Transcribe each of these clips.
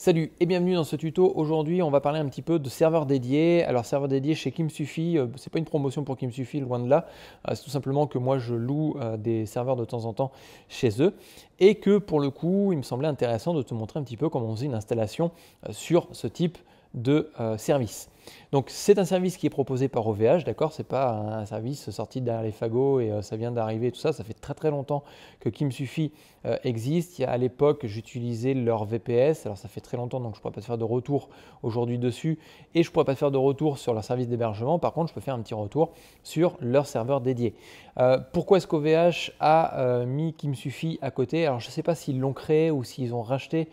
Salut et bienvenue dans ce tuto. Aujourd'hui, on va parler un petit peu de serveurs dédiés. Alors, serveur dédié chez Kim Suffit, n'est euh, pas une promotion pour Kim Suffit, loin de là. Euh, c'est tout simplement que moi, je loue euh, des serveurs de temps en temps chez eux et que pour le coup, il me semblait intéressant de te montrer un petit peu comment on faisait une installation sur ce type de service. Donc c'est un service qui est proposé par OVH, d'accord C'est pas un service sorti derrière les fagots et euh, ça vient d'arriver, tout ça. Ça fait très très longtemps que Kim Suffit euh, existe. Il y a, à l'époque, j'utilisais leur VPS. Alors ça fait très longtemps, donc je ne pourrais pas te faire de retour aujourd'hui dessus. Et je ne pourrais pas te faire de retour sur leur service d'hébergement. Par contre, je peux faire un petit retour sur leur serveur dédié. Euh, pourquoi est-ce qu'OVH a mis Kim Suffit à côté Alors je ne sais pas s'ils l'ont créé ou s'ils ont racheté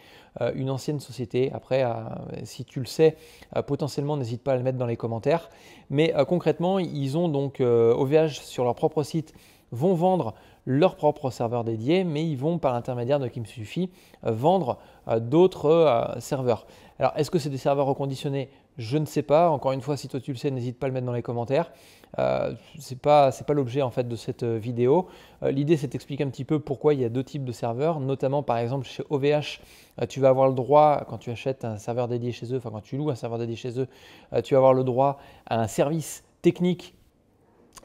une ancienne société. Après, si tu le sais, potentiellement, n'hésite le mettre dans les commentaires. Mais euh, concrètement, ils ont donc euh, au OVH sur leur propre site vont vendre leur propre serveur dédié, mais ils vont par l'intermédiaire de Kim Suffit euh, vendre euh, d'autres euh, serveurs. Alors, est-ce que c'est des serveurs reconditionnés Je ne sais pas. Encore une fois, si toi tu le sais, n'hésite pas à le mettre dans les commentaires. ce n'est pas, l'objet en fait de cette vidéo. L'idée, c'est d'expliquer un petit peu pourquoi il y a deux types de serveurs, notamment par exemple chez OVH, tu vas avoir le droit, quand tu achètes un serveur dédié chez eux, enfin quand tu loues un serveur dédié chez eux, tu vas avoir le droit à un service technique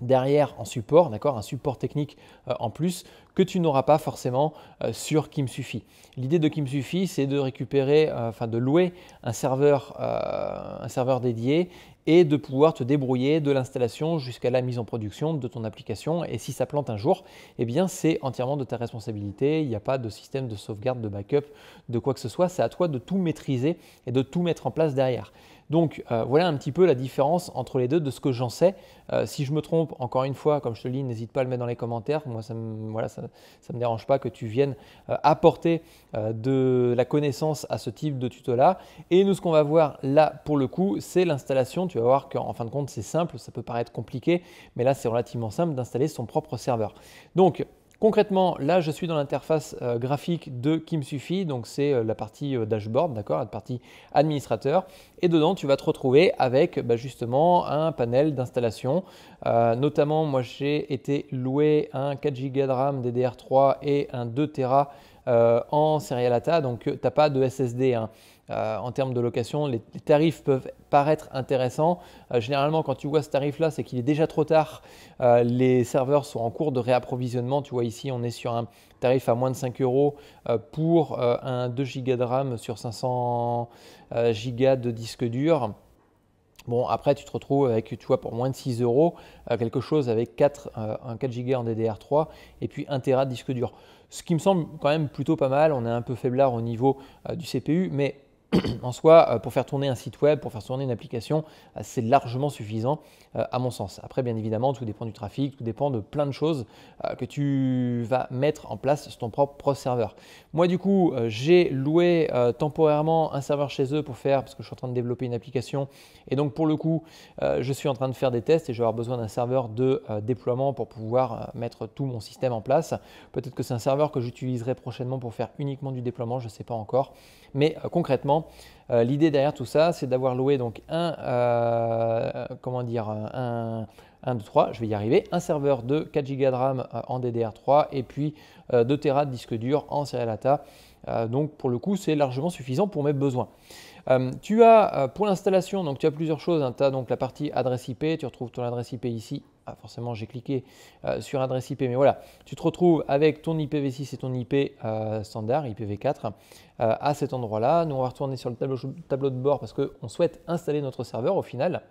derrière en support, d'accord, un support technique euh, en plus que tu n'auras pas forcément euh, sur Kim Suffit. L'idée de Kim Suffit, c'est de récupérer, euh, de louer un serveur, un serveur dédié et de pouvoir te débrouiller de l'installation jusqu'à la mise en production de ton application. Et si ça plante un jour, eh bien c'est entièrement de ta responsabilité. Il n'y a pas de système de sauvegarde, de backup, de quoi que ce soit. C'est à toi de tout maîtriser et de tout mettre en place derrière. Donc euh, voilà un petit peu la différence entre les deux de ce que j'en sais. Euh, si je me trompe, encore une fois, comme je te le dis, n'hésite pas à le mettre dans les commentaires. Moi, ça ne me dérange pas que tu viennes euh, apporter de la connaissance à ce type de tuto-là. Et nous, ce qu'on va voir là, pour le coup, c'est l'installation. Tu vas voir qu'en fin de compte, c'est simple, ça peut paraître compliqué, mais là, c'est relativement simple d'installer son propre serveur. Donc, Concrètement, là, je suis dans l'interface euh, graphique de qui me donc c'est euh, la partie euh, dashboard, d'accord, la partie administrateur. Et dedans, tu vas te retrouver avec bah, justement un panel d'installation. notamment, moi, j'ai été loué un 4 Go de RAM DDR3 et un 2 Tera en Serial ATA, donc tu n'as pas de SSD. Hein. Euh, en termes de location, les, tarifs peuvent paraître intéressants. Euh, généralement, quand tu vois ce tarif-là, c'est qu'il est déjà trop tard. Euh, les serveurs sont en cours de réapprovisionnement. Tu vois ici, on est sur un tarif à moins de 5 euros pour un 2 Go de RAM sur 500 Go de disque dur. Bon, après, tu te retrouves avec, tu vois, pour moins de 6 euros, quelque chose avec 4, un 4 Go en DDR3 et puis 1 Tera de disque dur. Ce qui me semble quand même plutôt pas mal. On est un peu faiblard au niveau du CPU, mais en soi, euh, pour faire tourner un site web, pour faire tourner une application, euh, c'est largement suffisant euh, à mon sens. Après, bien évidemment, tout dépend du trafic, tout dépend de plein de choses que tu vas mettre en place sur ton propre serveur. Moi, du coup, j'ai loué temporairement un serveur chez eux pour faire, parce que je suis en train de développer une application, et donc pour le coup, je suis en train de faire des tests et je vais avoir besoin d'un serveur de déploiement pour pouvoir mettre tout mon système en place. Peut-être que c'est un serveur que j'utiliserai prochainement pour faire uniquement du déploiement, je ne sais pas encore. Mais concrètement, euh, l'idée derrière tout ça, c'est d'avoir loué donc un, euh, comment dire, euh, un, 1, 2, 3, je vais y arriver, un serveur de 4 Go de RAM en DDR3 et puis 2 Tera de disque dur en Serial donc pour le coup, c'est largement suffisant pour mes besoins. Euh, tu as euh, pour l'installation, donc tu as plusieurs choses. Hein. Tu as donc la partie adresse IP, tu retrouves ton adresse IP ici. Ah, forcément, j'ai cliqué euh, sur adresse IP, mais voilà, tu te retrouves avec ton IPv6 et ton IP standard, IPv4, à cet endroit-là. Nous, on va retourner sur le tableau, tableau de bord parce qu'on souhaite installer notre serveur au final.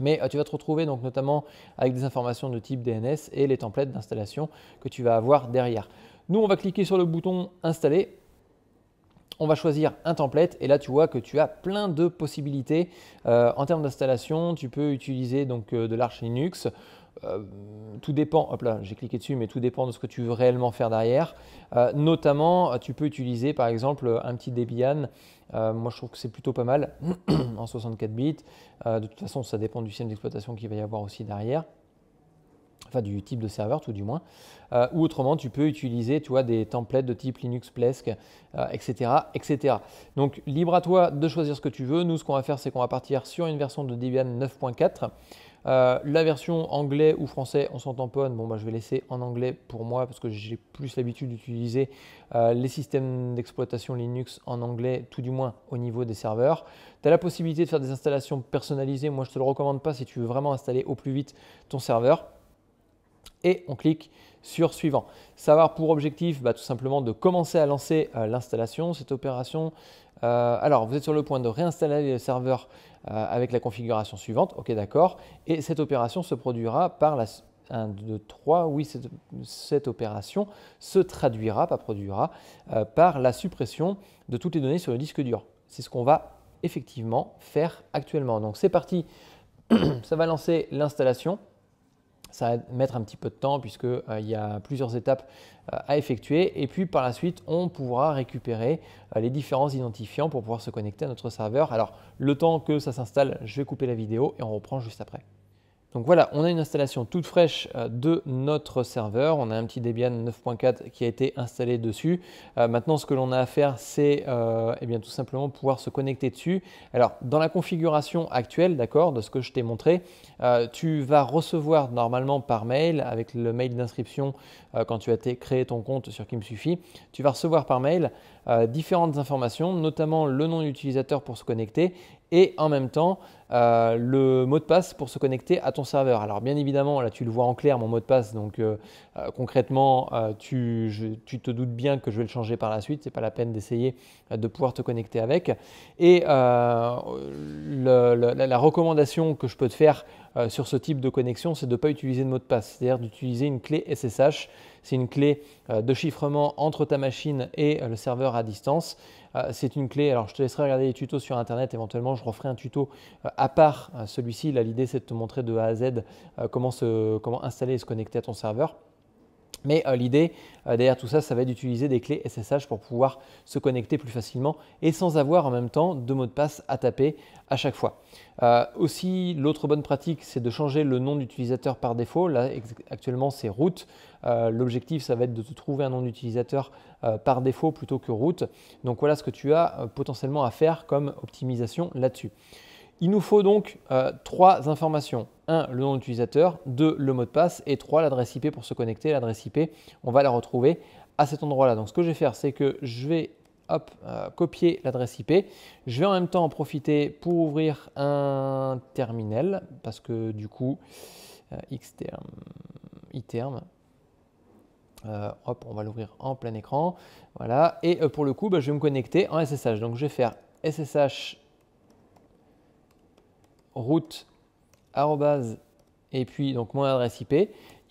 Mais tu vas te retrouver donc notamment avec des informations de type DNS et les templates d'installation que tu vas avoir derrière. Nous, on va cliquer sur le bouton installer on va choisir un template et là tu vois que tu as plein de possibilités euh, en termes d'installation. Tu peux utiliser donc euh, de l'Arch Linux. Euh, tout dépend, hop là j'ai cliqué dessus, mais tout dépend de ce que tu veux réellement faire derrière. notamment, tu peux utiliser par exemple un petit Debian. moi je trouve que c'est plutôt pas mal en 64 bits. de toute façon, ça dépend du système d'exploitation qu'il va y avoir aussi derrière enfin du type de serveur tout du moins, euh, ou autrement tu peux utiliser tu vois, des templates de type Linux Plesk, etc., euh, etc. Donc libre à toi de choisir ce que tu veux. Nous ce qu'on va faire c'est qu'on va partir sur une version de Debian 9.4. Euh, la version anglais ou français, on s'en tamponne. Bon, moi, bah, je vais laisser en anglais pour moi parce que j'ai plus l'habitude d'utiliser les systèmes d'exploitation Linux en anglais, tout du moins au niveau des serveurs. Tu as la possibilité de faire des installations personnalisées. Moi, je te le recommande pas si tu veux vraiment installer au plus vite ton serveur et on clique sur suivant. Ça va avoir pour objectif bah, tout simplement de commencer à lancer euh, l'installation, cette opération. Euh, alors, vous êtes sur le point de réinstaller le serveur euh, avec la configuration suivante. Ok, d'accord. Et cette opération se produira par la... 1, 2, 3, oui, cette opération se traduira, pas produira, par la suppression de toutes les données sur le disque dur. C'est ce qu'on va effectivement faire actuellement. Donc c'est parti, ça va lancer l'installation ça va mettre un petit peu de temps puisqu'il euh, y a plusieurs étapes euh, à effectuer. Et puis par la suite, on pourra récupérer euh, les différents identifiants pour pouvoir se connecter à notre serveur. Alors le temps que ça s'installe, je vais couper la vidéo et on reprend juste après. Donc voilà, on a une installation toute fraîche euh, de notre serveur. On a un petit Debian 9.4 qui a été installé dessus. Euh, maintenant, ce que l'on a à faire, c'est euh, eh bien tout simplement pouvoir se connecter dessus. Alors, dans la configuration actuelle, d'accord, de ce que je t'ai montré, tu vas recevoir normalement par mail, avec le mail d'inscription quand tu as créé ton compte sur Kim Suffit, tu vas recevoir par mail différentes informations, notamment le nom d'utilisateur pour se connecter et en même temps euh, le mot de passe pour se connecter à ton serveur. Alors bien évidemment, là tu le vois en clair mon mot de passe, donc euh, euh, concrètement tu, te doutes bien que je vais le changer par la suite, ce n'est pas la peine d'essayer de pouvoir te connecter avec. Et la, la recommandation que je peux te faire sur ce type de connexion, c'est de ne pas utiliser de mot de passe, c'est-à-dire d'utiliser une clé SSH, c'est une clé de chiffrement entre ta machine et le serveur à distance. Euh, c'est une clé. Alors je te laisserai regarder les tutos sur internet, éventuellement je referai un tuto euh, à part euh, celui-ci. Là l'idée c'est de te montrer de A à Z comment, comment installer et se connecter à ton serveur. Mais euh, l'idée euh, derrière tout ça, ça va être d'utiliser des clés SSH pour pouvoir se connecter plus facilement et sans avoir en même temps deux mots de passe à taper à chaque fois. Euh, aussi, l'autre bonne pratique, c'est de changer le nom d'utilisateur par défaut. Là, actuellement, c'est root. L'objectif, ça va être de te trouver un nom d'utilisateur par défaut plutôt que root. Donc voilà ce que tu as potentiellement à faire comme optimisation là-dessus. Il nous faut donc euh, trois informations. Un, Le nom d'utilisateur, Deux, Le mot de passe et trois, L'adresse IP pour se connecter. L'adresse IP, on va la retrouver à cet endroit-là. Donc ce que je vais faire, c'est que je vais hop, euh, copier l'adresse IP. Je vais en même temps en profiter pour ouvrir un terminal parce que du coup, euh, x xterm, iterm, hop, on va l'ouvrir en plein écran. Voilà. Et pour le coup, bah, je vais me connecter en SSH. Donc je vais faire SSH route et puis donc mon adresse IP.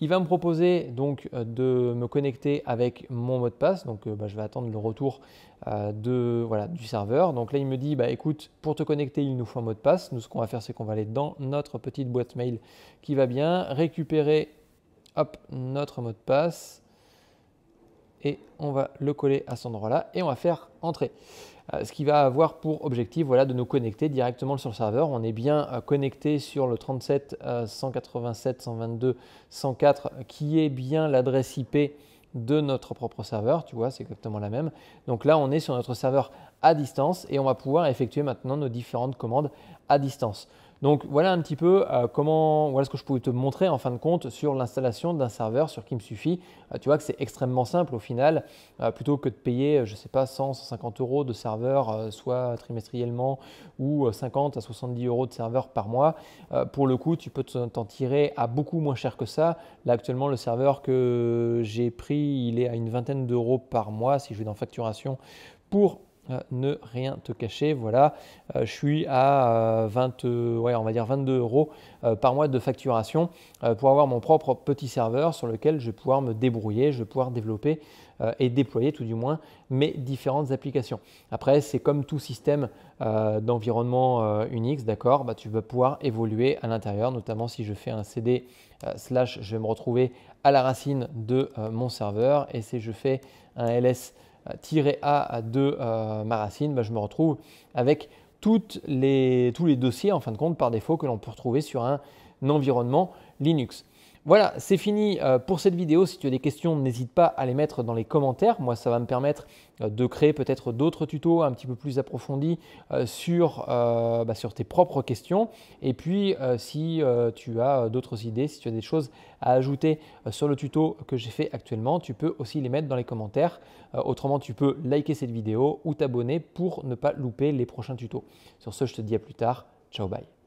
Il va me proposer donc euh, de me connecter avec mon mot de passe. Donc euh, bah, je vais attendre le retour euh, de, voilà, du serveur. Donc là il me dit bah écoute pour te connecter il nous faut un mot de passe. Nous ce qu'on va faire c'est qu'on va aller dans notre petite boîte mail qui va bien, récupérer notre mot de passe et on va le coller à cet endroit-là et on va faire entrer. Euh, ce qui va avoir pour objectif voilà, de nous connecter directement sur le serveur. On est bien euh, connecté sur le 37 187 122 104 qui est bien l'adresse IP de notre propre serveur, tu vois, c'est exactement la même. Donc là, on est sur notre serveur à distance et on va pouvoir effectuer maintenant nos différentes commandes à distance. Donc voilà un petit peu euh, comment, voilà ce que je pouvais te montrer en fin de compte sur l'installation d'un serveur sur qui me suffit. Euh, tu vois que c'est extrêmement simple au final, euh, plutôt que de payer, je sais pas, 100, 150 euros de serveur, soit trimestriellement ou 50 à 70 euros de serveur par mois. pour le coup, tu peux t'en tirer à beaucoup moins cher que ça. Là actuellement, le serveur que j'ai pris, il est à une vingtaine d'euros par mois si je vais dans facturation pour euh, ne rien te cacher. Voilà, euh, je suis à 20, euh, ouais, on va dire 22 euros par mois de facturation pour avoir mon propre petit serveur sur lequel je vais pouvoir me débrouiller, je vais pouvoir développer et déployer tout du moins mes différentes applications. Après, c'est comme tout système d'environnement Unix, d'accord, bah, tu vas pouvoir évoluer à l'intérieur, notamment si je fais un CD slash, je vais me retrouver à la racine de mon serveur et si je fais un ls euh, a de 2, euh, ma racine, bah, je me retrouve avec tous les dossiers en fin de compte par défaut que l'on peut retrouver sur un environnement Linux. Voilà, c'est fini euh, pour cette vidéo. Si tu as des questions, n'hésite pas à les mettre dans les commentaires. Moi, ça va me permettre euh, de créer peut-être d'autres tutos un petit peu plus approfondis euh, bah, sur, tes propres questions. Et puis, si tu as d'autres idées, si tu as des choses à ajouter sur le tuto que j'ai fait actuellement, tu peux aussi les mettre dans les commentaires. autrement, tu peux liker cette vidéo ou t'abonner pour ne pas louper les prochains tutos. Sur ce, je te dis à plus tard. Ciao, bye.